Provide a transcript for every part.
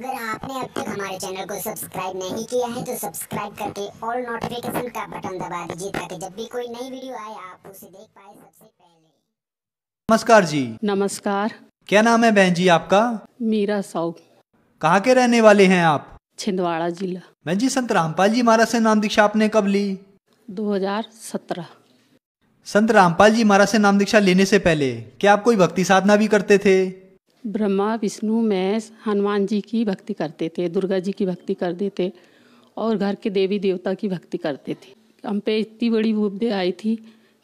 अगर आपने अब तक हमारे चैनल को सब्सक्राइब नहीं किया है तो सब्सक्राइब करके ऑल नोटिफिकेशन का बटन दबा दीजिए ताकि जब भी कोई नई वीडियो आए आप उसे देख पाए सबसे पहले नमस्कार जी नमस्कार क्या नाम है बहन जी आपका मीरा साहू कहाँ के रहने वाले हैं आप छिंदवाड़ा जिला बहन जी संत रामपाल जी महाराज से नाम दीक्षा आपने कब ली 2017 संत रामपाल जी महाराज से नाम दीक्षा लेने से पहले क्या आप कोई भक्ति साधना भी करते थे ब्रह्मा विष्णु महेश हनुमान जी की भक्ति करते थे दुर्गा जी की भक्ति करते थे और घर के देवी देवता की भक्ति करते थे हम पे इतनी बड़ी उपदे आई थी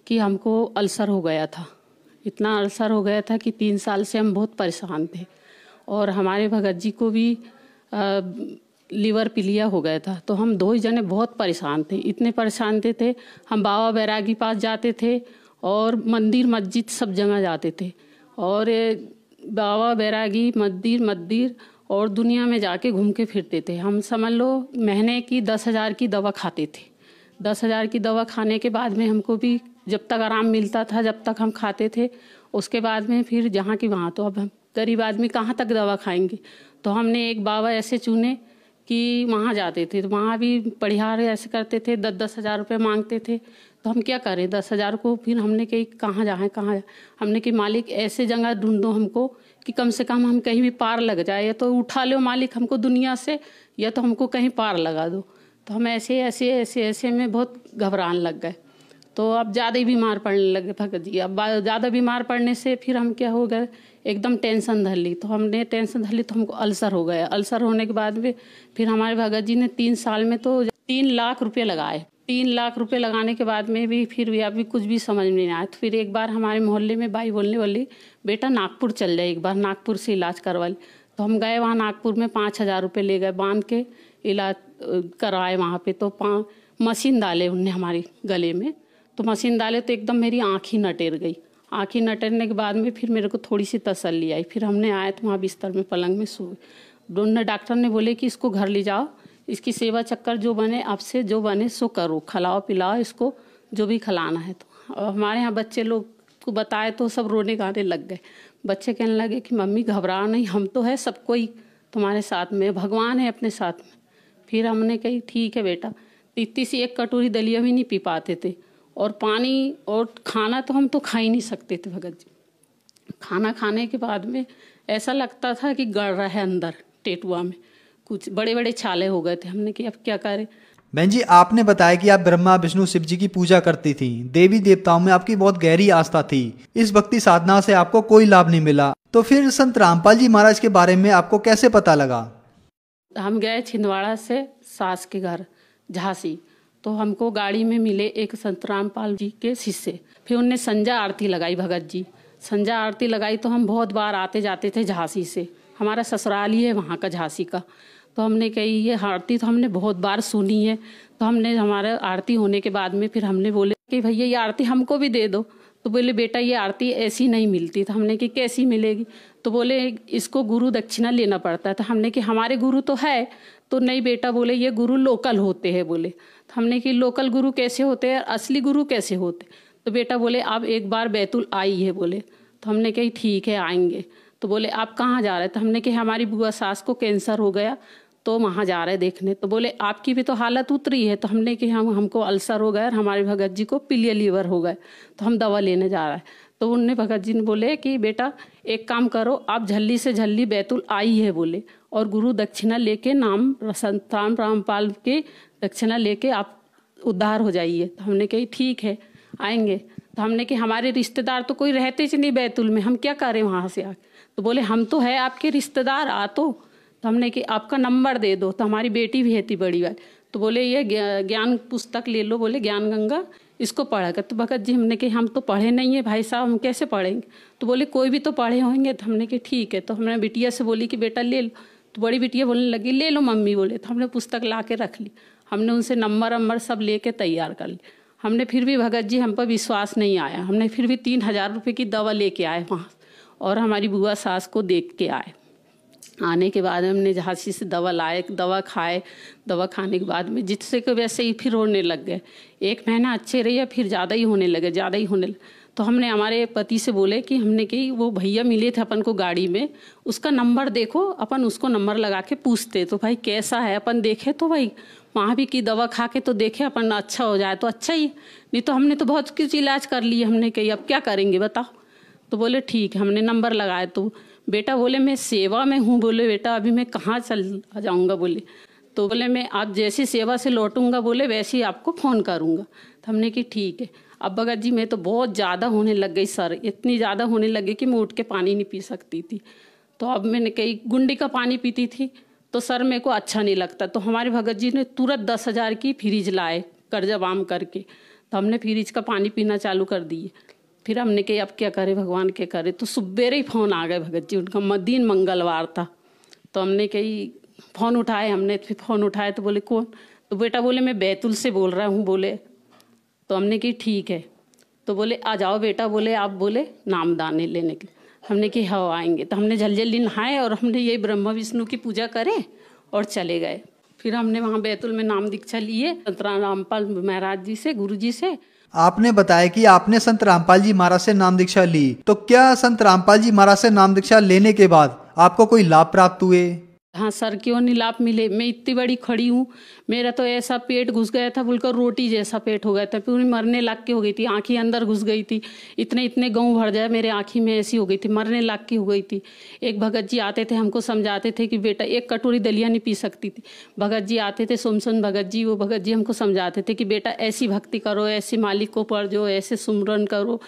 कि हमको अल्सर हो गया था इतना अल्सर हो गया था कि तीन साल से हम बहुत परेशान थे और हमारे भगत जी को भी आ, लीवर पिलिया हो गया था तो हम दो ही जने बहुत परेशान थे इतने परेशान थे, थे हम बाबा बैरागी पास जाते थे और मंदिर मस्जिद सब जगह जाते थे और बाबा बैरागी मंदिर मंदिर और दुनिया में जाके घूम के फिरते थे हम समझ लो महीने की दस हज़ार की दवा खाते थे दस हज़ार की दवा खाने के बाद में हमको भी जब तक आराम मिलता था जब तक हम खाते थे उसके बाद में फिर जहाँ की वहाँ तो अब हम गरीब आदमी कहाँ तक दवा खाएंगे तो हमने एक बाबा ऐसे चुने कि वहाँ जाते थे तो वहाँ भी परिहार ऐसे करते थे दस दस हज़ार रुपये मांगते थे तो हम क्या करें दस हज़ार को फिर हमने कही कहाँ जाएँ कहाँ हमने कि मालिक ऐसे जगह ढूंढो हमको कि कम से कम हम कहीं भी पार लग जाए या तो उठा लो मालिक हमको दुनिया से या तो हमको कहीं पार लगा दो तो हम ऐसे ऐसे ऐसे ऐसे में बहुत घबराने लग गए तो अब ज़्यादा ही बीमार पड़ने लगे भगत जी अब ज़्यादा बीमार पड़ने से फिर हम क्या हो गए एकदम टेंशन धर ली तो हमने टेंशन धर ली तो हमको अल्सर हो गया अल्सर होने के बाद में फिर हमारे भगत जी ने तीन साल में तो तीन लाख रुपये लगाए तीन लाख रुपए लगाने के बाद में भी फिर भी अभी कुछ भी समझ में नहीं आया तो फिर एक बार हमारे मोहल्ले में भाई बोलने वाली बेटा नागपुर चल जाए एक बार नागपुर से इलाज करवा ले तो हम गए वहाँ नागपुर में पाँच हज़ार रुपये ले गए बांध के इलाज करवाए वहाँ पे तो पा मशीन डाले उनने हमारे गले में तो मशीन डाले तो एकदम मेरी आँख ही नटेर गई आँखें नटेरने के बाद में फिर मेरे को थोड़ी सी तसल्ली आई फिर हमने आया तो वहाँ बिस्तर में पलंग में सो दोनों डॉक्टर ने बोले कि इसको घर ले जाओ इसकी सेवा चक्कर जो बने आपसे जो बने सो करो खिलाओ पिलाओ इसको जो भी खिलाना है तो अब हमारे यहाँ बच्चे लोग को बताए तो सब रोने गाने लग गए बच्चे कहने लगे कि मम्मी घबराओ नहीं हम तो है सब कोई तुम्हारे साथ में भगवान है अपने साथ में फिर हमने कही ठीक है बेटा इतनी सी एक कटोरी दलिया भी नहीं पी पाते थे और पानी और खाना तो हम तो खा ही नहीं सकते थे भगत जी खाना खाने के बाद में ऐसा लगता था कि गड़ रहा है अंदर टेटुआ में कुछ बड़े बड़े छाले हो गए थे हमने कि अब क्या करें बहन जी आपने बताया कि आप ब्रह्मा विष्णु शिव जी की पूजा करती थी देवी देवताओं में आपकी बहुत गहरी आस्था थी इस भक्ति साधना से आपको कोई लाभ नहीं मिला तो फिर संत रामपाल जी महाराज के बारे में आपको कैसे पता लगा हम गए छिंदवाड़ा से सास के घर झांसी तो हमको गाड़ी में मिले एक संत रामपाल जी के शिष्य फिर उनने संजा आरती लगाई भगत जी संजा आरती लगाई तो हम बहुत बार आते जाते थे झांसी से हमारा ससुराल ही है वहाँ का झांसी का तो हमने कही ये आरती तो हमने बहुत बार सुनी है तो हमने हमारा आरती होने के बाद में फिर हमने बोले कि भैया ये आरती हमको भी दे दो तो बोले बेटा ये आरती ऐसी नहीं मिलती तो हमने कि कैसी मिलेगी तो बोले इसको गुरु दक्षिणा लेना पड़ता है तो हमने कि हमारे गुरु तो है तो नहीं बेटा बोले ये गुरु लोकल होते हैं बोले तो हमने कि लोकल गुरु कैसे होते हैं असली गुरु कैसे होते तो बेटा बोले आप एक बार बैतूल आई है बोले तो हमने कही ठीक है आएंगे तो बोले आप कहाँ जा रहे हैं तो हमने कि हमारी बुआ सास को कैंसर हो गया तो वहाँ जा रहे देखने तो बोले आपकी भी तो हालत उतरी है तो हमने कि हम हमको अल्सर हो गए और हमारे भगत जी को पीलिय लीवर हो गए तो हम दवा लेने जा रहे हैं तो उनने भगत जी ने बोले कि बेटा एक काम करो आप झल्ली से झल्ली बैतुल आई है बोले और गुरु दक्षिणा लेके नाम संत राम रामपाल के दक्षिणा लेके आप उद्धार हो जाइए तो हमने कही ठीक है आएंगे तो हमने कि हमारे रिश्तेदार तो कोई रहते ही नहीं बैतुल में हम क्या करें वहाँ से आके तो बोले हम तो है आपके रिश्तेदार आ तो तो हमने कि आपका नंबर दे दो तो हमारी बेटी भी है थी बड़ी वाली तो बोले ये ज्ञान पुस्तक ले लो बोले ज्ञान गंगा इसको पढ़ा कर तो भगत जी हमने कही हम तो पढ़े नहीं है भाई साहब हम कैसे पढ़ेंगे तो बोले कोई भी तो पढ़े होंगे तो हमने कहा ठीक है तो हमने बिटिया से बोली कि बेटा ले लो तो बड़ी बिटिया बोलने लगी ले लो मम्मी बोले तो हमने पुस्तक ला के रख ली हमने उनसे नंबर वम्बर सब ले कर तैयार कर ली हमने फिर भी भगत जी हम पर विश्वास नहीं आया हमने फिर भी तीन हज़ार रुपये की दवा लेके आए वहाँ और हमारी बुआ सास को देख के आए आने के बाद हमने झांसी से दवा लाए दवा खाए दवा खाने के बाद में जिससे कि वैसे ही फिर होने लग गए एक महीना अच्छे रही फिर ज़्यादा ही होने लगे ज़्यादा ही होने लगे तो हमने हमारे पति से बोले कि हमने कि वो भैया मिले थे अपन को गाड़ी में उसका नंबर देखो अपन उसको नंबर लगा के पूछते तो भाई कैसा है अपन देखे तो भाई वहाँ भी की दवा खा के तो देखे अपन अच्छा हो जाए तो अच्छा ही नहीं तो हमने तो बहुत कुछ इलाज कर लिए हमने कही अब क्या करेंगे बताओ तो बोले ठीक हमने नंबर लगाए तो बेटा बोले मैं सेवा में हूँ बोले बेटा अभी मैं कहाँ चल जाऊँगा बोले तो बोले मैं आप जैसी सेवा से लौटूंगा बोले वैसे ही आपको फ़ोन करूँगा तो हमने कि ठीक है अब भगत जी मैं तो बहुत ज़्यादा होने लग गई सर इतनी ज़्यादा होने गई कि मैं उठ के पानी नहीं पी सकती थी तो अब मैंने कई गुंडी का पानी पीती थी तो सर मेरे को अच्छा नहीं लगता तो हमारे भगत जी ने तुरंत दस हज़ार की फ्रिज लाए कर्जा वाम करके तो हमने फ्रिज का पानी पीना चालू कर दिए फिर हमने कही अब क्या करें भगवान क्या करें तो सुबेरे ही फ़ोन आ गए भगत जी उनका मदीन मंगलवार था तो हमने कही फ़ोन उठाए हमने तो फिर फ़ोन उठाए तो बोले कौन तो बेटा बोले मैं बैतुल से बोल रहा हूँ बोले तो हमने कही ठीक है तो बोले आ जाओ बेटा बोले आप बोले नामदाने लेने के तो हमने कही हाँ आएंगे तो हमने जल्दी जल्दी नहाए और हमने ये ब्रह्मा विष्णु की पूजा करे और चले गए फिर हमने वहाँ बैतुल में नाम दीक्षा लिए संत रामपाल महाराज जी से गुरु जी से आपने बताया कि आपने संत रामपाल जी महाराज से नाम दीक्षा ली तो क्या संत रामपाल जी महाराज से नाम दीक्षा लेने के बाद आपको कोई लाभ प्राप्त हुए हाँ सर क्यों नहीं लाभ मिले मैं इतनी बड़ी खड़ी हूँ मेरा तो ऐसा पेट घुस गया था बोलकर रोटी जैसा पेट हो गया था पूरी मरने लाग की हो गई थी आँखें अंदर घुस गई थी इतने इतने गेहूँ भर जाए मेरे आँखी में ऐसी हो गई थी मरने लाग की हो गई थी एक भगत जी आते थे हमको समझाते थे कि बेटा एक कटोरी दलिया नहीं पी सकती थी भगत जी आते थे सोमसन भगत जी वो भगत जी हमको समझाते थे कि बेटा ऐसी भक्ति करो ऐसे मालिक को पढ़ जो ऐसे सुमरन करो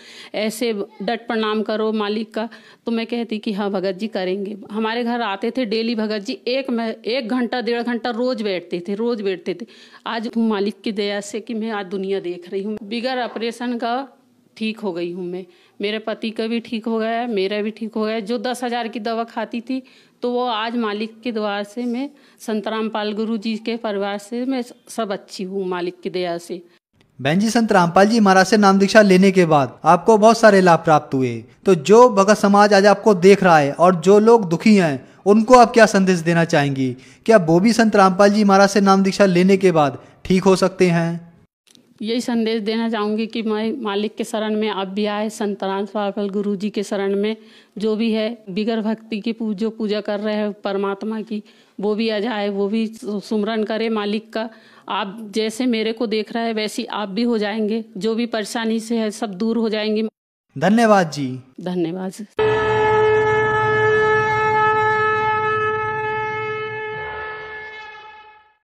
ऐसे डट प्रणाम करो मालिक का तो मैं कहती कि हाँ भगत जी करेंगे हमारे घर आते थे डेली भगत जी एक मैं एक घंटा डेढ़ घंटा रोज बैठते थे रोज बैठते थे आज मालिक की दया से कि मैं आज दुनिया देख रही हूँ बिगर ऑपरेशन का ठीक हो गई हूँ मैं मेरे पति का भी ठीक हो गया मेरा भी ठीक हो गया जो दस हज़ार की दवा खाती थी तो वो आज मालिक के द्वार से मैं संतराम पाल गुरु जी के परिवार से मैं सब अच्छी हूँ मालिक की दया से बहन जी संत रामपाल जी महाराज से नाम दीक्षा लेने के बाद आपको बहुत सारे लाभ प्राप्त हुए तो जो भगत समाज आज आपको देख रहा है और जो लोग दुखी हैं उनको आप क्या संदेश देना चाहेंगी क्या वो भी संत रामपाल जी महाराज से नाम दीक्षा लेने के बाद ठीक हो सकते हैं यही संदेश देना चाहूँगी कि मैं मालिक के शरण में आप भी आए संत रामपाल गुरु जी के शरण में जो भी है बिगर भक्ति की जो पूजा कर रहे हैं परमात्मा की वो भी आ जाए वो भी सुमरन करे मालिक का आप जैसे मेरे को देख रहा है वैसी आप भी हो जाएंगे जो भी परेशानी से है सब दूर हो जाएंगे धन्यवाद जी धन्यवाद